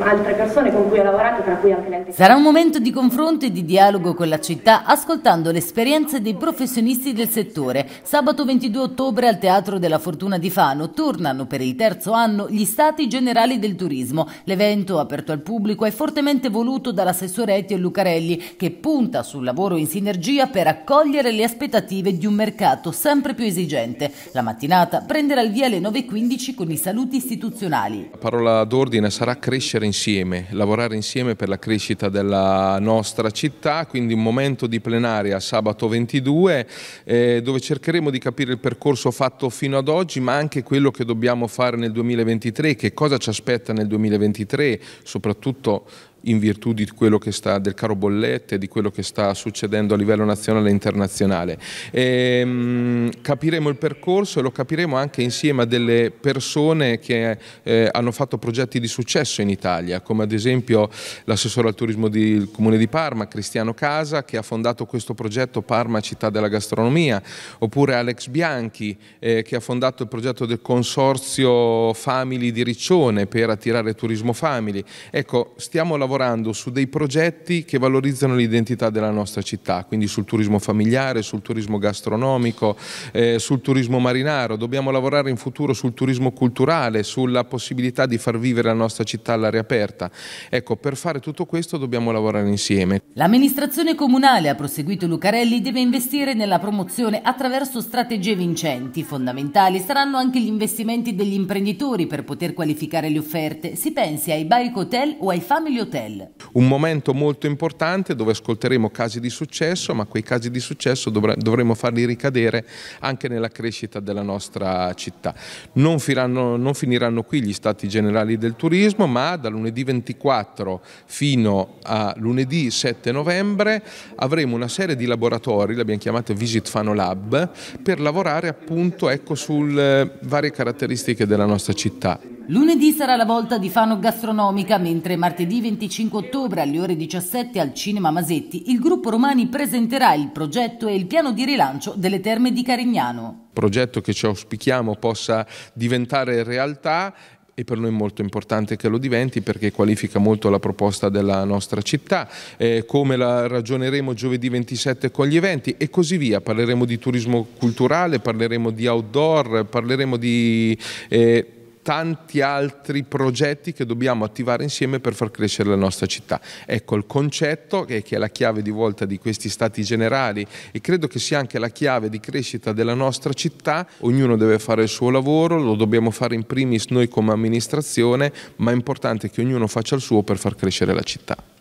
altre persone con cui ho lavorato, tra cui anche lei. Sarà un momento di confronto e di dialogo con la città, ascoltando le esperienze dei professionisti del settore. Sabato 22 ottobre al Teatro della Fortuna di Fano tornano per il terzo anno gli Stati Generali del Turismo. L'evento, aperto al pubblico, è fortemente voluto dall'assessore Etio Lucarelli, che punta sul lavoro in sinergia per accogliere le aspettative di un mercato sempre più esigente. La mattinata prenderà il via alle 9.15 con i saluti istituzionali. La parola d'ordine sarà farà crescere insieme, lavorare insieme per la crescita della nostra città, quindi un momento di plenaria sabato 22 eh, dove cercheremo di capire il percorso fatto fino ad oggi ma anche quello che dobbiamo fare nel 2023, che cosa ci aspetta nel 2023, soprattutto in virtù di quello che sta del caro bollette, di quello che sta succedendo a livello nazionale e internazionale. E, ehm, capiremo il percorso e lo capiremo anche insieme a delle persone che eh, hanno fatto progetti di successo in Italia, come ad esempio l'assessore al turismo del Comune di Parma, Cristiano Casa, che ha fondato questo progetto Parma Città della Gastronomia, oppure Alex Bianchi, eh, che ha fondato il progetto del Consorzio Family di Riccione per attirare turismo family. Ecco, stiamo lavorando lavorando su dei progetti che valorizzano l'identità della nostra città, quindi sul turismo familiare, sul turismo gastronomico, eh, sul turismo marinaro. Dobbiamo lavorare in futuro sul turismo culturale, sulla possibilità di far vivere la nostra città all'aria aperta. Ecco, per fare tutto questo dobbiamo lavorare insieme. L'amministrazione comunale, ha proseguito Lucarelli, deve investire nella promozione attraverso strategie vincenti. Fondamentali saranno anche gli investimenti degli imprenditori per poter qualificare le offerte. Si pensi ai bike hotel o ai family hotel Martel. Un momento molto importante dove ascolteremo casi di successo, ma quei casi di successo dovremo farli ricadere anche nella crescita della nostra città. Non, firanno, non finiranno qui gli stati generali del turismo, ma da lunedì 24 fino a lunedì 7 novembre avremo una serie di laboratori, l'abbiamo chiamata Visit Fano Lab, per lavorare appunto ecco, sulle eh, varie caratteristiche della nostra città. Lunedì sarà la volta di Fano Gastronomica, mentre martedì 25 ottobre alle ore 17 al Cinema Masetti il gruppo Romani presenterà il progetto e il piano di rilancio delle terme di Carignano. Progetto che ci auspichiamo possa diventare realtà e per noi è molto importante che lo diventi perché qualifica molto la proposta della nostra città, eh, come la ragioneremo giovedì 27 con gli eventi e così via, parleremo di turismo culturale, parleremo di outdoor, parleremo di... Eh, tanti altri progetti che dobbiamo attivare insieme per far crescere la nostra città. Ecco il concetto che è la chiave di volta di questi stati generali e credo che sia anche la chiave di crescita della nostra città, ognuno deve fare il suo lavoro, lo dobbiamo fare in primis noi come amministrazione, ma è importante che ognuno faccia il suo per far crescere la città.